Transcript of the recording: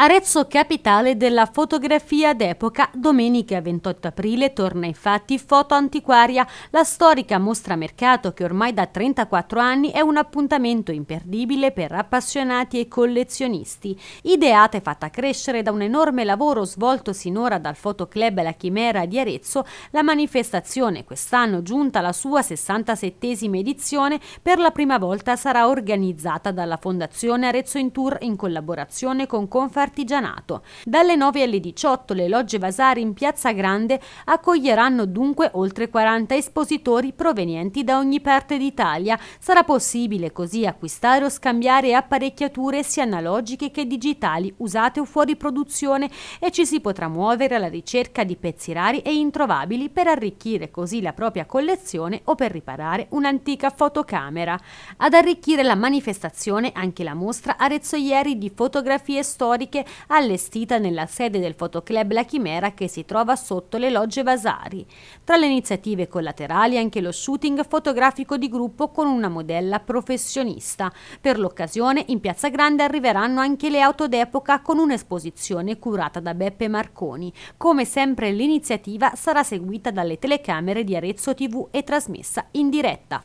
Arezzo capitale della fotografia d'epoca, domenica 28 aprile torna infatti Foto Antiquaria, la storica mostra mercato che ormai da 34 anni è un appuntamento imperdibile per appassionati e collezionisti. Ideata e fatta crescere da un enorme lavoro svolto sinora dal Fotoclub La Chimera di Arezzo, la manifestazione quest'anno giunta alla sua 67esima edizione per la prima volta sarà organizzata dalla Fondazione Arezzo in Tour in collaborazione con Confer dell'artigianato. Dalle 9 alle 18 le logge Vasari in Piazza Grande accoglieranno dunque oltre 40 espositori provenienti da ogni parte d'Italia. Sarà possibile così acquistare o scambiare apparecchiature sia analogiche che digitali usate o fuori produzione e ci si potrà muovere alla ricerca di pezzi rari e introvabili per arricchire così la propria collezione o per riparare un'antica fotocamera. Ad arricchire la manifestazione anche la mostra Arezzo Ieri di fotografie storiche Basket allestita nella sede del fotoclub La Chimera che si trova sotto le logge Vasari. Tra le iniziative collaterali anche lo shooting fotografico di gruppo con una modella professionista. Per l'occasione in Piazza Grande arriveranno anche le auto d'epoca con un'esposizione curata da Beppe Marconi. Come sempre l'iniziativa sarà seguita dalle telecamere di Arezzo TV e trasmessa in diretta.